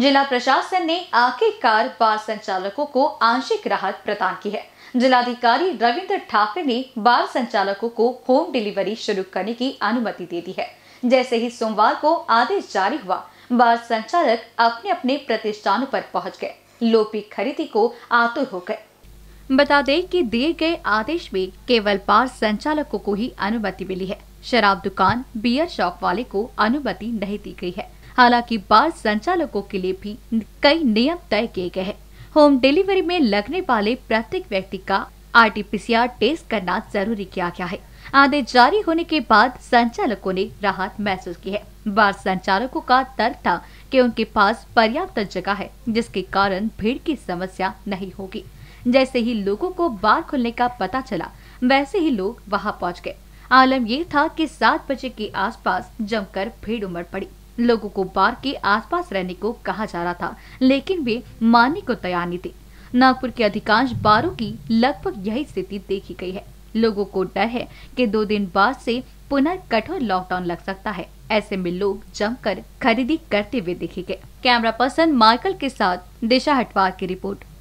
जिला प्रशासन ने आखिरकार बार संचालकों को आंशिक राहत प्रदान की है जिलाधिकारी रविंद्र ठाकरे ने बार संचालकों को होम डिलीवरी शुरू करने की अनुमति दे दी है जैसे ही सोमवार को आदेश जारी हुआ बार संचालक अपने अपने प्रतिष्ठानों पर पहुंच गए लोपी खरीदी को आतुर हो गए बता दें कि दिए गए आदेश में केवल बार संचालकों को ही अनुमति मिली है शराब दुकान बियर शॉप वाले को अनुमति नहीं दी गई है हालांकि बार संचालकों के लिए भी कई नियम तय किए गए हैं होम डिलीवरी में लगने वाले प्रत्येक व्यक्ति का आरटीपीसीआर टेस्ट करना जरूरी किया गया है आदेश जारी होने के बाद संचालकों ने राहत महसूस की है बार संचालकों का तर्क था कि उनके पास पर्याप्त जगह है जिसके कारण भीड़ की समस्या नहीं होगी जैसे ही लोगों को बार खुलने का पता चला वैसे ही लोग वहां पहुंच गए आलम ये था कि सात बजे के आसपास जमकर भीड़ उमड़ पड़ी लोगों को बार के आसपास रहने को कहा जा रहा था लेकिन वे मानने को तैयार नहीं थे नागपुर के अधिकांश बारों की लगभग यही स्थिति देखी गई है लोगों को डर है कि दो दिन बाद से पुनः कठोर लॉकडाउन लग सकता है ऐसे में लोग जमकर खरीदी करते हुए देखे गए कैमरा पर्सन माइकल के साथ दिशा हटवार की रिपोर्ट